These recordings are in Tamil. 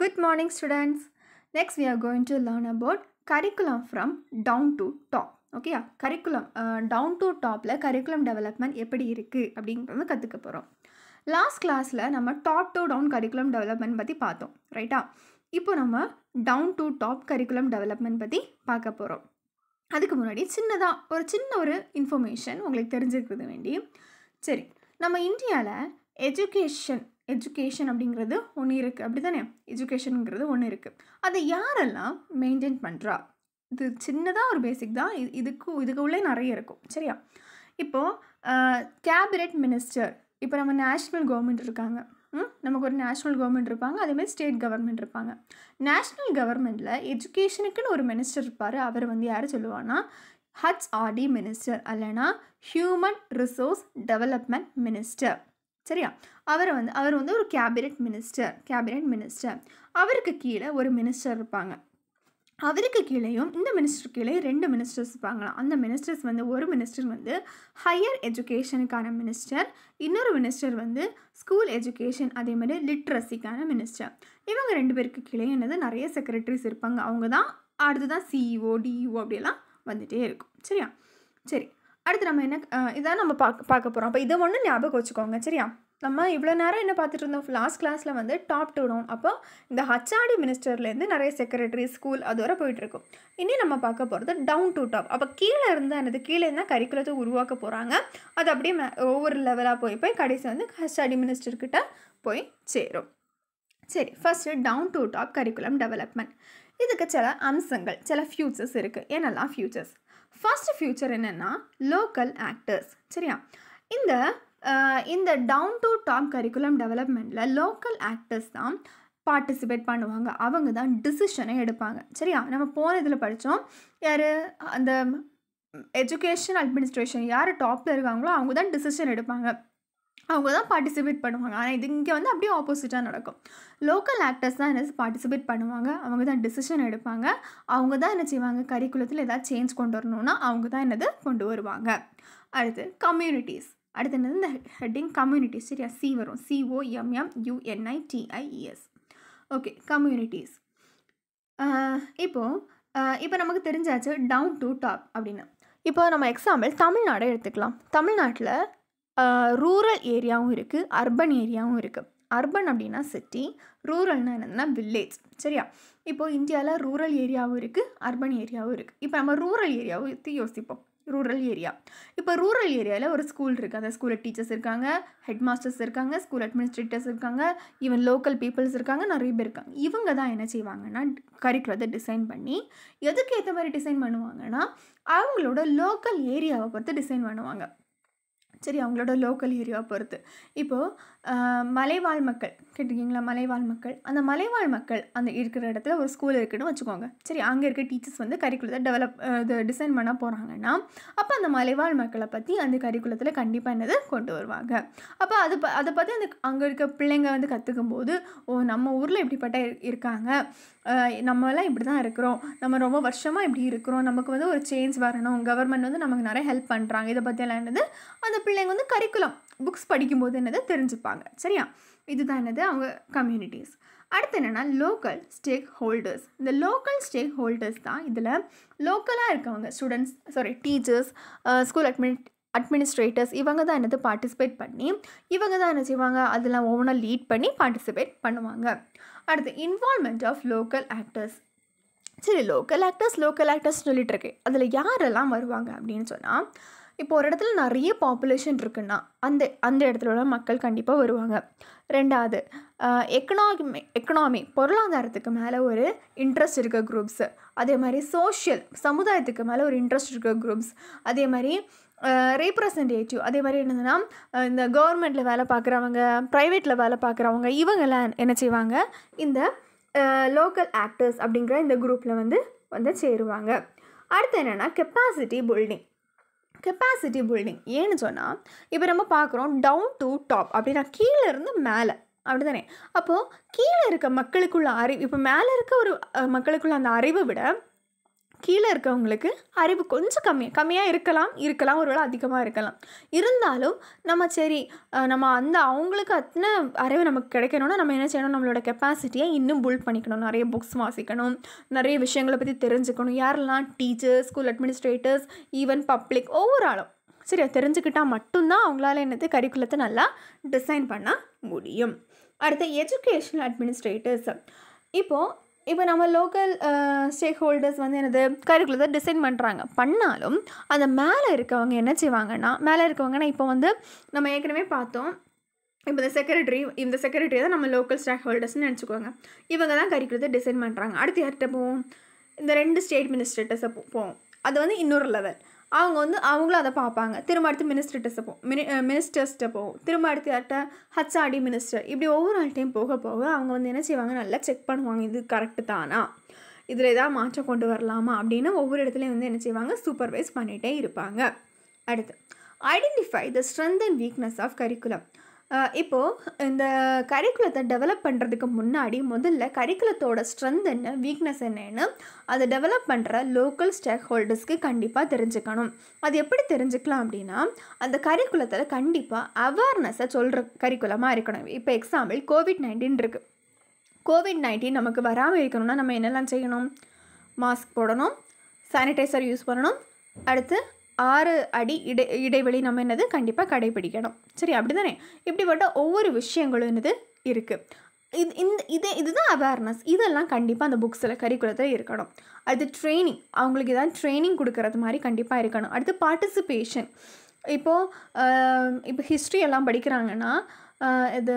Good morning students next we are going to learn about curriculum from down to top. ஓகேயா கரிக்குலம் டவுன் டு டாப்பில் கரிக்குலம் டெவலப்மெண்ட் எப்படி இருக்குது அப்படிங்கிறத கற்றுக்க போகிறோம் லாஸ்ட் கிளாஸில் நம்ம top to down curriculum development பற்றி பார்த்தோம் ரைட்டா இப்போ நம்ம down to top curriculum development பற்றி பார்க்க போகிறோம் அதுக்கு முன்னாடி சின்னதாக ஒரு சின்ன ஒரு இன்ஃபர்மேஷன் உங்களுக்கு தெரிஞ்சுக்கிறது வேண்டி சரி நம்ம இந்தியாவில் எஜுகேஷன் எஜுகேஷன் அப்படிங்கிறது ஒன்று இருக்குது அப்படி தானே எஜுகேஷனுங்கிறது ஒன்று இருக்குது அதை யாரெல்லாம் மெயின்டைன் பண்ணுறா இது சின்னதாக ஒரு பேசிக் தான் இது இதுக்கு இதுக்குள்ளே நிறைய இருக்கும் சரியா இப்போது கேபினெட் மினிஸ்டர் இப்போ நம்ம நேஷ்னல் கவர்மெண்ட் இருக்காங்க நமக்கு ஒரு நேஷ்னல் கவர்மெண்ட் இருப்பாங்க அதேமாதிரி ஸ்டேட் கவர்மெண்ட் இருப்பாங்க நேஷ்னல் கவர்மெண்ட்டில் எஜுகேஷனுக்குன்னு ஒரு மினிஸ்டர் இருப்பார் அவர் வந்து யார் சொல்லுவான்னா ஆர்டி மினிஸ்டர் அல்லைனா ஹியூமன் ரிசோர்ஸ் டெவலப்மெண்ட் மினிஸ்டர் சரியா அவரை வந்து அவர் வந்து ஒரு கேபினட் மினிஸ்டர் கேபினட் மினிஸ்டர் அவருக்கு கீழே ஒரு மினிஸ்டர் இருப்பாங்க அவருக்கு கீழேயும் இந்த மினிஸ்டர் கீழே ரெண்டு மினிஸ்டர்ஸ் இருப்பாங்களாம் அந்த மினிஸ்டர்ஸ் வந்து ஒரு மினிஸ்டர் வந்து ஹையர் எஜுகேஷனுக்கான மினிஸ்டர் இன்னொரு மினிஸ்டர் வந்து ஸ்கூல் எஜுகேஷன் அதே மாதிரி லிட்ரஸிக்கான மினிஸ்டர் இவங்க ரெண்டு பேருக்கு கீழே என்னது நிறைய செக்ரட்டரிஸ் இருப்பாங்க அவங்க தான் அடுத்து தான் சிஇஓ டிஇஓ e e அப்படியெல்லாம் வந்துகிட்டே இருக்கும் சரியா சரி அடுத்து நம்ம என்ன இதான் நம்ம பார்க்க பார்க்க போகிறோம் அப்போ இதை ஒன்று ஞாபகம் வச்சுக்கோங்க சரியா நம்ம இவ்வளோ நேரம் என்ன பார்த்துட்டு இருந்தோம் லாஸ்ட் கிளாஸில் வந்து டாப் டூடும் அப்போ இந்த ஹச்ஆடி மினிஸ்டர்லேருந்து நிறைய செக்ரட்டரி ஸ்கூல் அது வரை போயிட்டுருக்கும் இனி நம்ம பார்க்க போகிறது டவுன் டு டாப் அப்போ கீழே இருந்தால் என்னது கீழே இருந்தால் கரிக்குலத்தை உருவாக்க போகிறாங்க அது அப்படியே ஒவ்வொரு லெவலாக போய் போய் கடைசி வந்து ஹச்ஆடி மினிஸ்டர்கிட்ட போய் சேரும் சரி first down to top curriculum development இதுக்கு சில அம்சங்கள் சில ஃப்யூச்சர்ஸ் இருக்குது என்னெல்லாம் ஃப்யூச்சர்ஸ் ஃபஸ்ட்டு ஃபியூச்சர் என்னென்னா லோக்கல் ஆக்டர்ஸ் சரியா இந்த இந்த டவுன் டு டாப் கரிக்குலம் டெவலப்மெண்ட்டில் லோக்கல் ஆக்டர்ஸ் தான் பார்ட்டிசிபேட் பண்ணுவாங்க அவங்க தான் டிசிஷனை எடுப்பாங்க சரியா நம்ம போன இதில் படித்தோம் யார் அந்த எஜுகேஷன் அட்மினிஸ்ட்ரேஷன் யார் டாப்பில் இருக்காங்களோ அவங்க தான் டிசிஷன் எடுப்பாங்க அவங்க தான் பார்ட்டிசிபேட் பண்ணுவாங்க ஆனால் இது இங்கே வந்து அப்படியே ஆப்போசிட்டாக நடக்கும் லோக்கல் ஆக்டர்ஸ் தான் என்ன பார்ட்டிசிபேட் பண்ணுவாங்க அவங்க தான் டிசிஷன் எடுப்பாங்க அவங்க தான் என்ன செய்வாங்க கரிக்குலத்தில் ஏதாவது சேஞ்ச் கொண்டு வரணும்னா அவங்க தான் என்னது கொண்டு வருவாங்க அடுத்து கம்யூனிட்டிஸ் அடுத்து என்னது இந்த ஹெட்டிங் கம்யூனிட்டிஸ் சரியா சி வரும் C O M M U N I T I E S okay communities இப்போது இப்போ நமக்கு தெரிஞ்சாச்சு டவுன் டு டாப் அப்படின்னு இப்போ நம்ம எக்ஸாம்பிள் தமிழ்நாடை எடுத்துக்கலாம் தமிழ்நாட்டில் ரூரல் ஏரியாவும் இருக்குது அர்பன் ஏரியாவும் இருக்குது அர்பன் அப்படின்னா சிட்டி ரூரல்னால் என்னதுன்னா வில்லேஜ் சரியா இப்போது இந்தியாவில் ரூரல் ஏரியாவும் இருக்குது அர்பன் ஏரியாவும் இருக்குது இப்போ நம்ம ரூரல் ஏரியாவை எடுத்து யோசிப்போம் ரூரல் ஏரியா இப்போ ரூரல் ஏரியாவில் ஒரு ஸ்கூல் இருக்குது அந்த ஸ்கூலில் டீச்சர்ஸ் இருக்காங்க ஹெட் மாஸ்டர்ஸ் இருக்காங்க ஸ்கூல் அட்மினிஸ்ட்ரேட்டர்ஸ் இருக்காங்க ஈவன் லோக்கல் பீப்புள்ஸ் இருக்காங்க நிறைய பேர் இருக்காங்க இவங்க தான் என்ன செய்வாங்கன்னா கரிக்குலத்தை டிசைன் பண்ணி எதுக்கு ஏற்ற மாதிரி டிசைன் பண்ணுவாங்கன்னா அவங்களோட லோக்கல் ஏரியாவை பொறுத்து டிசைன் பண்ணுவாங்க சரி அவங்களோட லோக்கல் ஏரியாவை பொறுத்து இப்போது மலைவாழ் மக்கள் கேட்டிருக்கீங்களா மலைவாழ் மக்கள் அந்த மலைவாழ் மக்கள் அந்த இருக்கிற இடத்துல ஒரு ஸ்கூல் இருக்குன்னு வச்சுக்கோங்க சரி அங்கே இருக்க டீச்சர்ஸ் வந்து கரிக்குலத்தை டெவலப் இது டிசைன் பண்ண போகிறாங்கன்னா அப்போ அந்த மலைவாழ் மக்களை பற்றி அந்த கரிக்குலத்தில் கண்டிப்பாக என்னது கொண்டு வருவாங்க அப்போ அது ப அதை பற்றி அந்த அங்கே இருக்க பிள்ளைங்க வந்து கற்றுக்கும் போது ஓ நம்ம ஊரில் இப்படிப்பட்ட இருக்காங்க நம்மளாம் இப்படி தான் இருக்கிறோம் நம்ம ரொம்ப வருஷமாக இப்படி இருக்கிறோம் நமக்கு வந்து ஒரு சேஞ்ச் வரணும் கவர்மெண்ட் வந்து நமக்கு நிறைய ஹெல்ப் பண்ணுறாங்க இதை பற்றியெல்லாம் என்னது அந்த பிள்ளைங்க வந்து கரிக்குலம் புக்ஸ் படிக்கும்போது என்னது தெரிஞ்சுப்பாங்க சரியா இதுதான் என்னது அவங்க கம்யூனிட்டிஸ் அடுத்து என்னென்னா லோக்கல் ஸ்டேக் ஹோல்டர்ஸ் இந்த லோக்கல் ஸ்டேக் ஹோல்டர்ஸ் தான் இதில் லோக்கலாக இருக்கவங்க students sorry teachers school admin administrators இவங்க தான் என்னது பார்ட்டிசிபேட் பண்ணி இவங்க தான் என்ன செய்வாங்க அதெல்லாம் ஓனாக லீட் பண்ணி பார்ட்டிசிபேட் பண்ணுவாங்க அடுத்து இன்வால்மெண்ட் ஆஃப் லோக்கல் ஆக்டர்ஸ் சரி லோக்கல் ஆக்டர்ஸ் லோக்கல் ஆக்டர்ஸ் சொல்லிகிட்ருக்கேன் அதில் யாரெல்லாம் வருவாங்க அப்படின்னு சொன்னால் இப்போ ஒரு இடத்துல நிறைய பாப்புலேஷன் இருக்குன்னா அந்த அந்த உள்ள மக்கள் கண்டிப்பாக வருவாங்க ரெண்டாவது எக்கனாமி எக்கனாமி பொருளாதாரத்துக்கு மேலே ஒரு இன்ட்ரெஸ்ட் இருக்க குரூப்ஸு அதே மாதிரி சோஷியல் சமுதாயத்துக்கு மேலே ஒரு இன்ட்ரெஸ்ட் இருக்க குரூப்ஸ் அதே மாதிரி ரீப்ரசன்டேட்டிவ் அதே மாதிரி என்னதுன்னா இந்த கவர்மெண்ட்டில் வேலை பார்க்குறவங்க ப்ரைவேட்டில் வேலை பார்க்குறவங்க இவங்கெல்லாம் என்ன செய்வாங்க இந்த லோக்கல் ஆக்டர்ஸ் அப்படிங்கிற இந்த குரூப்பில் வந்து வந்து சேருவாங்க அடுத்து என்னென்னா கெப்பாசிட்டி பில்டிங் கெப்பாசிட்டி பில்டிங் ஏன்னு சொன்னால் இப்போ நம்ம பார்க்குறோம் டவுன் டு டாப் அப்படின்னா கீழே இருந்து மேலே அப்படி தானே அப்போது கீழே இருக்க மக்களுக்குள்ள அறிவு இப்போ மேலே இருக்க ஒரு மக்களுக்குள்ள அந்த அறிவை விட கீழே இருக்கவங்களுக்கு அறிவு கொஞ்சம் கம்மியாக கம்மியாக இருக்கலாம் இருக்கலாம் ஒருவேளை அதிகமாக இருக்கலாம் இருந்தாலும் நம்ம சரி நம்ம அந்த அவங்களுக்கு அத்தனை அறிவு நமக்கு கிடைக்கணும்னா நம்ம என்ன செய்யணும் நம்மளோட கெப்பாசிட்டியை இன்னும் புல்ட் பண்ணிக்கணும் நிறைய புக்ஸ் வாசிக்கணும் நிறைய விஷயங்களை பற்றி தெரிஞ்சுக்கணும் யாரெல்லாம் teachers school administrators even public ஒவ்வொரு ஆளும் சரி தெரிஞ்சுக்கிட்டால் மட்டும்தான் அவங்களால என்னது கரிக்குலத்தை நல்லா டிசைன் பண்ண முடியும் அடுத்து எஜுகேஷனல் அட்மினிஸ்ட்ரேட்டர்ஸ் இப்போது இப்போ நம்ம லோக்கல் ஸ்டேக் ஹோல்டர்ஸ் வந்து எனது கரிக்குலத்தை டிசைன் பண்ணுறாங்க பண்ணாலும் அந்த மேலே இருக்கவங்க என்ன செய்வாங்கன்னா மேலே இருக்கவங்கன்னா இப்போ வந்து நம்ம ஏற்கனவே பார்த்தோம் இப்போ இந்த செக்ரட்டரி இந்த செக்ரட்டரி தான் நம்ம லோக்கல் ஸ்டேக் ஹோல்டர்ஸ்னு நினச்சிக்கோங்க இவங்க தான் கரிக்குலத்தை டிசைன் பண்ணுறாங்க அடுத்து யார்கிட்ட போவோம் இந்த ரெண்டு ஸ்டேட் மினிஸ்டர்ட்டை போவோம் அது வந்து இன்னொரு லெவல் அவங்க வந்து அவங்களும் அதை பார்ப்பாங்க திரும்ப அடுத்து மினிஸ்டர்கிட்ட போவோம் மினி மினிஸ்டர்ஸ்கிட்ட போவோம் திரும்ப அடுத்து யார்கிட்ட ஹச்ஆடி மினிஸ்டர் இப்படி ஒவ்வொரு ஆள்கிட்டையும் போக போக அவங்க வந்து என்ன செய்வாங்க நல்லா செக் பண்ணுவாங்க இது கரெக்டு தானா இதில் ஏதாவது மாற்றம் கொண்டு வரலாமா அப்படின்னு ஒவ்வொரு இடத்துலையும் வந்து என்ன செய்வாங்க சூப்பர்வைஸ் பண்ணிகிட்டே இருப்பாங்க அடுத்து identify the strength and weakness of curriculum இப்போது இந்த கரிக்குலத்தை டெவலப் பண்ணுறதுக்கு முன்னாடி முதல்ல கரிக்குலத்தோட ஸ்ட்ரென்த் என்ன வீக்னஸ் என்னன்னு அதை டெவலப் பண்ணுற லோக்கல் ஸ்டேக் ஹோல்டர்ஸ்க்கு கண்டிப்பாக தெரிஞ்சுக்கணும் அது எப்படி தெரிஞ்சுக்கலாம் அப்படின்னா அந்த கரிக்குலத்தில் கண்டிப்பாக அவேர்னஸை சொல்கிற கரிக்குலமாக இருக்கணும் இப்போ எக்ஸாம்பிள் கோவிட் நைன்டீன் இருக்குது கோவிட் நைன்டீன் நமக்கு வராமல் இருக்கணும்னா நம்ம என்னெல்லாம் செய்யணும் மாஸ்க் போடணும் சானிடைசர் யூஸ் பண்ணணும் அடுத்து ஆறு அடி இடை இடைவெளி நம்ம என்னது கண்டிப்பாக கடைபிடிக்கணும் சரி அப்படி தானே இப்படிப்பட்ட ஒவ்வொரு விஷயங்களும் என்னது இருக்குது இது இந்த இது இதுதான் அவேர்னஸ் இதெல்லாம் கண்டிப்பாக அந்த புக்ஸில் கரிக்குலத்தில் இருக்கணும் அடுத்து ட்ரைனிங் அவங்களுக்கு ஏதாவது ட்ரைனிங் கொடுக்கறது மாதிரி கண்டிப்பாக இருக்கணும் அடுத்து பார்ட்டிசிபேஷன் இப்போது இப்போ ஹிஸ்ட்ரி எல்லாம் படிக்கிறாங்கன்னா இது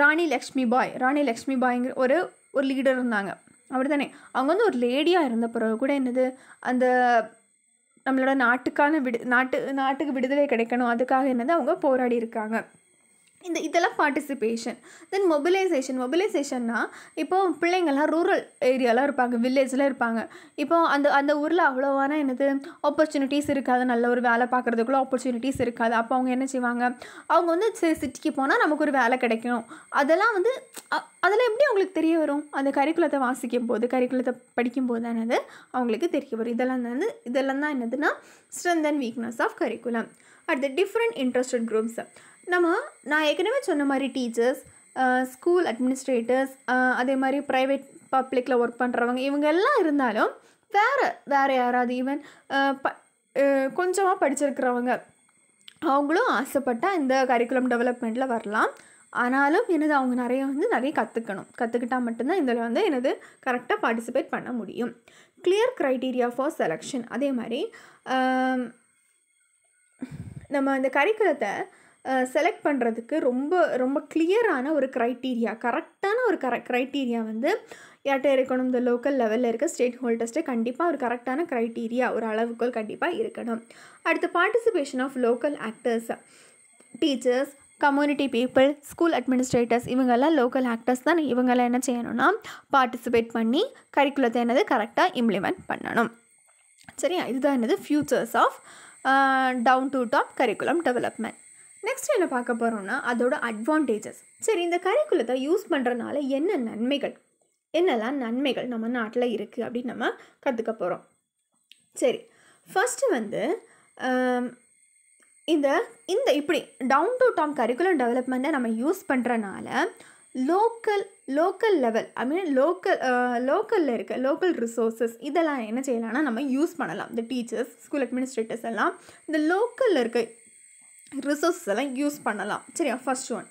ராணி லக்ஷ்மி பாய் ராணி லக்ஷ்மி பாய்ங்கிற ஒரு ஒரு லீடர் இருந்தாங்க அப்படி தானே அவங்க வந்து ஒரு லேடியாக இருந்த பிறகு கூட என்னது அந்த நம்மளோட நாட்டுக்கான விடு நாட்டு நாட்டுக்கு விடுதலை கிடைக்கணும் அதுக்காக என்னது அவங்க போராடி இருக்காங்க இந்த இதெல்லாம் பார்ட்டிசிபேஷன் தென் மொபிலைசேஷன் மொபிலைசேஷன்னா இப்போது பிள்ளைங்கள்லாம் ரூரல் ஏரியாலாம் இருப்பாங்க வில்லேஜில் இருப்பாங்க இப்போது அந்த அந்த ஊரில் அவ்வளோவான என்னது ஆப்பர்ச்சுனிட்டிஸ் இருக்காது நல்ல ஒரு வேலை பார்க்குறதுக்குள்ள ஆப்பர்ச்சுனிட்டிஸ் இருக்காது அப்போ அவங்க என்ன செய்வாங்க அவங்க வந்து சரி சிட்டிக்கு போனால் நமக்கு ஒரு வேலை கிடைக்கும் அதெல்லாம் வந்து அதெல்லாம் எப்படி அவங்களுக்கு தெரிய வரும் அந்த கரிக்குலத்தை வாசிக்கும் போது கரிக்குலத்தை போது தான் என்னது அவங்களுக்கு தெரிய வரும் இதெல்லாம் வந்து இதெல்லாம் தான் என்னதுன்னா strength and weakness of curriculum at the different interested குரூப்ஸை நம்ம நான் ஏற்கனவே சொன்ன மாதிரி டீச்சர்ஸ் ஸ்கூல் அட்மினிஸ்ட்ரேட்டர்ஸ் அதே மாதிரி ப்ரைவேட் பப்ளிக்கில் ஒர்க் பண்ணுறவங்க இவங்க எல்லாம் இருந்தாலும் வேறு வேறு யாராவது ஈவன் ப கொஞ்சமாக படிச்சிருக்கிறவங்க அவங்களும் ஆசைப்பட்டால் இந்த கரிக்குலம் டெவலப்மெண்ட்டில் வரலாம் ஆனாலும் எனது அவங்க நிறைய வந்து நிறைய கற்றுக்கணும் கற்றுக்கிட்டால் மட்டும்தான் இதில் வந்து எனது கரெக்டாக பார்ட்டிசிபேட் பண்ண முடியும் கிளியர் க்ரைட்டீரியா ஃபார் செலெக்ஷன் அதே மாதிரி நம்ம இந்த கரிக்குலத்தை செலக்ட் பண்ணுறதுக்கு ரொம்ப ரொம்ப கிளியரான ஒரு க்ரைட்டீரியா கரெக்டான ஒரு கர க்ரைட்டீரியா வந்து யார்கிட்ட இருக்கணும் இந்த லோக்கல் லெவலில் இருக்க ஸ்டேட் ஹோல்டர்ஸ்ட்டு கண்டிப்பாக ஒரு கரெக்டான க்ரைட்டீரியா ஒரு அளவுக்குள் கண்டிப்பாக இருக்கணும் அடுத்து participation of local actors teachers community people school administrators இவங்கெல்லாம் லோக்கல் ஆக்டர்ஸ் தான் இவங்கெல்லாம் என்ன செய்யணும்னா பார்ட்டிசிபேட் பண்ணி கரிக்குலத்தை என்னது கரெக்டாக இம்ப்ளிமெண்ட் பண்ணணும் சரியா இதுதான் என்னது futures of down to top curriculum development next என்ன பார்க்க போகிறோம்னா அதோட அட்வான்டேஜஸ் சரி இந்த கரிக்குலத்தை யூஸ் பண்ணுறனால என்ன நன்மைகள் என்னெல்லாம் நன்மைகள் நம்ம நாட்டில் இருக்குது அப்படின்னு நம்ம கற்றுக்க போகிறோம் சரி ஃபஸ்ட்டு வந்து இந்த இந்த இப்படி டவுன் டு டவுன் கரிக்குலம் டெவலப்மெண்ட்டை நம்ம யூஸ் பண்ணுறனால local local level I mean local லோக்கலில் இருக்க லோக்கல் ரிசோர்ஸஸ் இதெல்லாம் என்ன செய்யலாம்னா நம்ம யூஸ் பண்ணலாம் இந்த டீச்சர்ஸ் ஸ்கூல் அட்மினிஸ்ட்ரேட்டர்ஸ் எல்லாம் இந்த லோக்கலில் இருக்க ரிசோர்ஸஸ் எல்லாம் யூஸ் பண்ணலாம் சரியா ஃபஸ்ட் ஒன்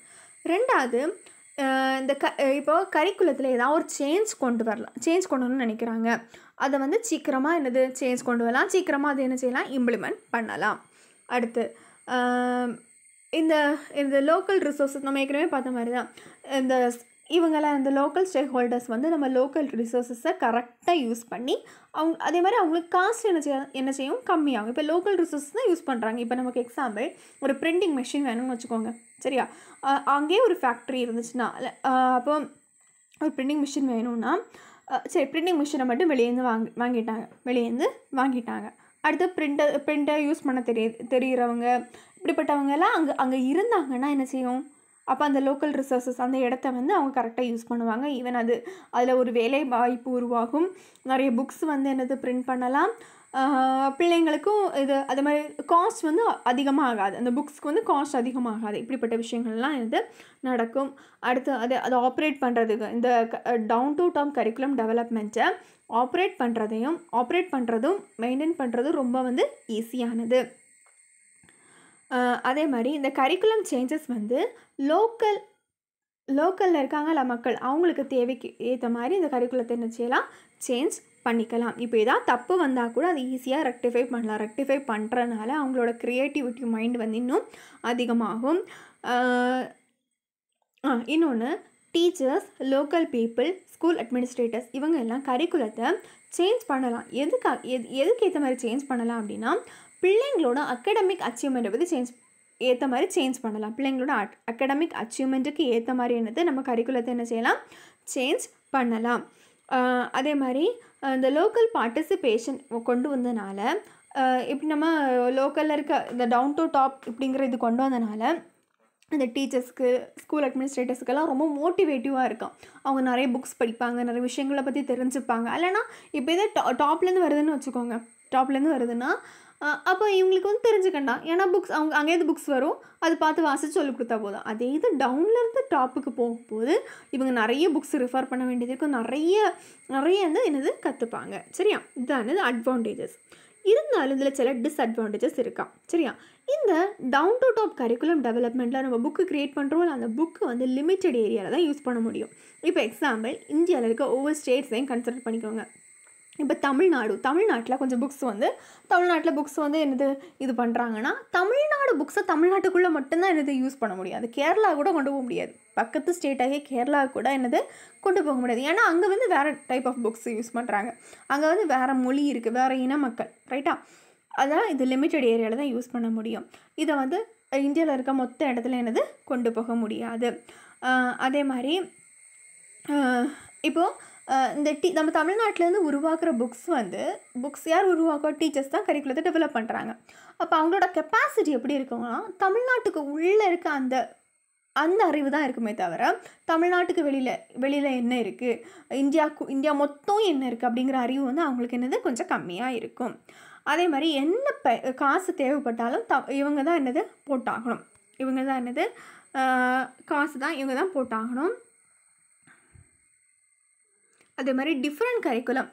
ரெண்டாவது இந்த க இப்போ கரிக்குலத்தில் ஏதாவது ஒரு சேஞ்ச் கொண்டு வரலாம் சேஞ்ச் கொண்டு வரணும்னு நினைக்கிறாங்க அதை வந்து சீக்கிரமாக என்னது சேஞ்ச் கொண்டு வரலாம் சீக்கிரமாக அது என்ன செய்யலாம் இம்ப்ளிமெண்ட் பண்ணலாம் அடுத்து இந்த இந்த லோக்கல் ரிசோர்ஸஸ் நம்ம ஏற்கனவே பார்த்த மாதிரி தான் இந்த இவங்களை இந்த லோக்கல் ஸ்டேக் ஹோல்டர்ஸ் வந்து நம்ம லோக்கல் ரிசோர்ஸஸை கரெக்டாக யூஸ் பண்ணி அவங்க அதே மாதிரி அவங்களுக்கு காஸ்ட் என்ன செய்ய என்ன செய்யும் கம்மியாகும் இப்போ லோக்கல் ரிசோர்ஸ் தான் யூஸ் பண்ணுறாங்க இப்போ நமக்கு எக்ஸாம்பிள் ஒரு பிரிண்டிங் மிஷின் வேணும்னு வச்சுக்கோங்க சரியா அங்கேயே ஒரு ஃபேக்ட்ரி இருந்துச்சுன்னா அப்போ ஒரு பிரிண்டிங் மிஷின் வேணும்னா சரி பிரிண்டிங் மிஷினை மட்டும் வெளியேந்து வாங்கி வாங்கிட்டாங்க வெளியேந்து வாங்கிட்டாங்க அடுத்து பிரிண்டர் பிரிண்டர் யூஸ் பண்ண தெரிய தெரிகிறவங்க இப்படிப்பட்டவங்கெல்லாம் அங்கே அங்கே இருந்தாங்கன்னா என்ன செய்யும் அப்போ அந்த லோக்கல் ரிசோர்ஸஸ் அந்த இடத்த வந்து அவங்க கரெக்டாக யூஸ் பண்ணுவாங்க ஈவன் அது அதில் ஒரு வேலை வாய்ப்பு உருவாகும் நிறைய புக்ஸ் வந்து என்னது பிரிண்ட் பண்ணலாம் பிள்ளைங்களுக்கும் இது அது மாதிரி காஸ்ட் வந்து அதிகமாகாது அந்த புக்ஸ்க்கு வந்து காஸ்ட் அதிகமாகாது இப்படிப்பட்ட விஷயங்கள்லாம் இது நடக்கும் அடுத்து அது அதை ஆப்ரேட் பண்ணுறதுக்கு இந்த டவுன் டு டவுன் கரிக்குலம் டெவலப்மெண்ட்டை ஆப்ரேட் பண்ணுறதையும் ஆப்ரேட் பண்ணுறதும் மெயின்டைன் பண்ணுறதும் ரொம்ப வந்து ஈஸியானது அதே மாதிரி இந்த கரிக்குலம் சேஞ்சஸ் வந்து லோக்கல் லோக்கலில் இருக்காங்கள மக்கள் அவங்களுக்கு தேவைக்கு ஏற்ற மாதிரி இந்த கரிக்குலத்தை என்ன செய்யலாம் சேஞ்ச் பண்ணிக்கலாம் இப்போ எதாவது தப்பு வந்தால் கூட அது ஈஸியாக ரெக்டிஃபை பண்ணலாம் ரெக்டிஃபை பண்ணுறனால அவங்களோட க்ரியேட்டிவிட்டி மைண்ட் வந்து இன்னும் அதிகமாகும் இன்னொன்று teachers local people school administrators இவங்க எல்லாம் கரிக்குலத்தை சேஞ்ச் பண்ணலாம் எதுக்காக எது எதுக்கு ஏற்ற மாதிரி சேஞ்ச் பண்ணலாம் அப்படின்னா பிள்ளைங்களோட அகடமிக் அச்சீவ்மெண்ட்டை பற்றி சேஞ்ச் ஏற்ற மாதிரி சேஞ்ச் பண்ணலாம் பிள்ளைங்களோட அட் அகடமிக் அச்சீவ்மெண்ட்டுக்கு ஏற்ற மாதிரி என்னது நம்ம கரிக்குலத்தை என்ன செய்யலாம் சேஞ்ச் பண்ணலாம் அதே மாதிரி இந்த லோக்கல் பார்ட்டிசிபேஷன் கொண்டு வந்தனால இப்படி நம்ம லோக்கலில் இருக்க இந்த டவுன் டு டாப் இப்படிங்கிற இது கொண்டு வந்தனால இந்த டீச்சர்ஸ்க்கு ஸ்கூல் அட்மினிஸ்ட்ரேட்டர்ஸ்க்கெல்லாம் ரொம்ப மோட்டிவேட்டிவாக இருக்கும் அவங்க நிறைய புக்ஸ் படிப்பாங்க நிறைய விஷயங்களை பற்றி தெரிஞ்சுப்பாங்க இல்லைனா இப்போ எதாவது டா டாப்லேருந்து வருதுன்னு வச்சுக்கோங்க டாப்லேருந்து வருதுன்னா அப்போ இவங்களுக்கு வந்து தெரிஞ்சுக்கண்டா ஏன்னா புக்ஸ் அவங்க அங்கேயிருந்து புக்ஸ் வரும் அது பார்த்து வாசித்து சொல்லி கொடுத்தா போதும் அதே இது டவுன்லேருந்து டாப்புக்கு போகும்போது இவங்க நிறைய புக்ஸ் ரிஃபர் பண்ண வேண்டியது இருக்கும் நிறைய நிறைய வந்து என்னது கற்றுப்பாங்க சரியா இதுதான் அட்வான்டேஜஸ் இருந்தாலும் இதில் சில டிஸ்அட்வான்டேஜஸ் இருக்கா சரியா இந்த டவுன் டு டாப் கரிக்குலம் டெவலப்மெண்ட்டில் நம்ம புக்கு க்ரியேட் பண்ணுறோம் அந்த புக்கு வந்து லிமிட்டெட் ஏரியாவில் தான் யூஸ் பண்ண முடியும் இப்போ எக்ஸாம்பிள் இந்தியாவில் இருக்க ஒவ்வொரு ஸ்டேட்ஸையும் கன்சிடர் பண்ணிக்கோங்க இப்போ தமிழ்நாடு தமிழ்நாட்டில் கொஞ்சம் புக்ஸ் வந்து தமிழ்நாட்டில் புக்ஸ் வந்து என்னது இது பண்ணுறாங்கன்னா தமிழ்நாடு புக்ஸை தமிழ்நாட்டுக்குள்ளே மட்டும்தான் என்னது யூஸ் பண்ண முடியாது கேரளா கூட கொண்டு போக முடியாது பக்கத்து ஸ்டேட்டாகவே கேரளா கூட என்னது கொண்டு போக முடியாது ஏன்னா அங்கே வந்து வேறு டைப் ஆஃப் புக்ஸ் யூஸ் பண்ணுறாங்க அங்கே வந்து வேறு மொழி இருக்குது வேறு இன மக்கள் ரைட்டா அதான் இது லிமிட்டெட் ஏரியாவில் தான் யூஸ் பண்ண முடியும் இதை வந்து இந்தியாவில் இருக்க மொத்த இடத்துல என்னது கொண்டு போக முடியாது அதே மாதிரி இப்போது இந்த டீ நம்ம தமிழ்நாட்டிலேருந்து உருவாக்குற புக்ஸ் வந்து புக்ஸ் யார் உருவாக்குற டீச்சர்ஸ் தான் கரிக்குலத்தை டெவலப் பண்ணுறாங்க அப்போ அவங்களோட கெப்பாசிட்டி எப்படி இருக்குன்னா தமிழ்நாட்டுக்கு உள்ளே இருக்க அந்த அந்த அறிவு தான் இருக்குமே தவிர தமிழ்நாட்டுக்கு வெளியில் வெளியில் என்ன இருக்குது இந்தியாவுக்கு இந்தியா மொத்தம் என்ன இருக்குது அப்படிங்கிற அறிவு வந்து அவங்களுக்கு என்னது கொஞ்சம் கம்மியாக இருக்கும் அதே மாதிரி என்ன ப காசு தேவைப்பட்டாலும் த இவங்க தான் என்னது போட்டாகணும் இவங்க தான் என்னது காசு தான் இவங்க தான் போட்டாகணும் அதே மாதிரி டிஃப்ரெண்ட் கரிக்குலம்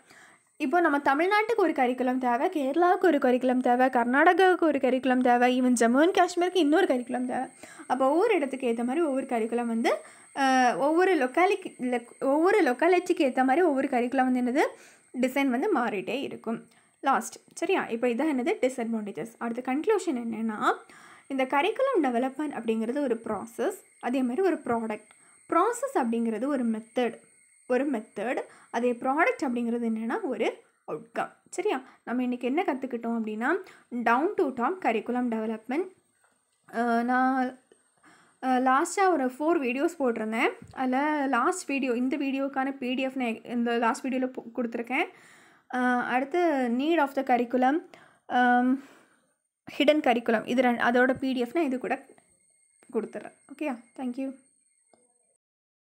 இப்போ நம்ம தமிழ்நாட்டுக்கு ஒரு கரிக்குலம் தேவை கேரளாவுக்கு ஒரு கரிக்குலம் தேவை கர்நாடகாவுக்கு ஒரு கரிக்குலம் தேவை ஈவன் ஜம்மு அண்ட் காஷ்மீருக்கு இன்னொரு கரிக்குலம் தேவை அப்போ ஒவ்வொரு இடத்துக்கு ஏற்ற மாதிரி ஒவ்வொரு கரிக்குலம் வந்து ஒவ்வொரு லொக்காலிக்கு ஒவ்வொரு லொக்காலிட்டிக்கு ஏற்ற மாதிரி ஒவ்வொரு கரிக்குலம் வந்து என்னது டிசைன் வந்து மாறிட்டே இருக்கும் லாஸ்ட் சரியா இப்போ இதான் என்னது டிஸ்அட்வான்டேஜஸ் அடுத்த கன்க்ளூஷன் என்னென்னா இந்த கரிக்குலம் டெவலப்மெண்ட் அப்படிங்கிறது ஒரு ப்ராசஸ் அதே மாதிரி ஒரு ப்ராடக்ட் ப்ராசஸ் அப்படிங்கிறது ஒரு மெத்தட் ஒரு மெத்தட் அதே ப்ராடக்ட் அப்படிங்கிறது என்னென்னா ஒரு அவுட்கம் சரியா நம்ம இன்றைக்கி என்ன கற்றுக்கிட்டோம் அப்படின்னா down to top curriculum development நான் லாஸ்ட்டாக ஒரு ஃபோர் வீடியோஸ் போட்டிருந்தேன் அதில் லாஸ்ட் வீடியோ இந்த வீடியோக்கான பிடிஎஃப் நான் இந்த லாஸ்ட் வீடியோவில் கொடுத்துருக்கேன் அடுத்து need of the curriculum hidden curriculum இது ரெண்டு அதோட பிடிஎஃப் நான் இது கூட கொடுத்துட்றேன் ஓகேயா தேங்க்யூ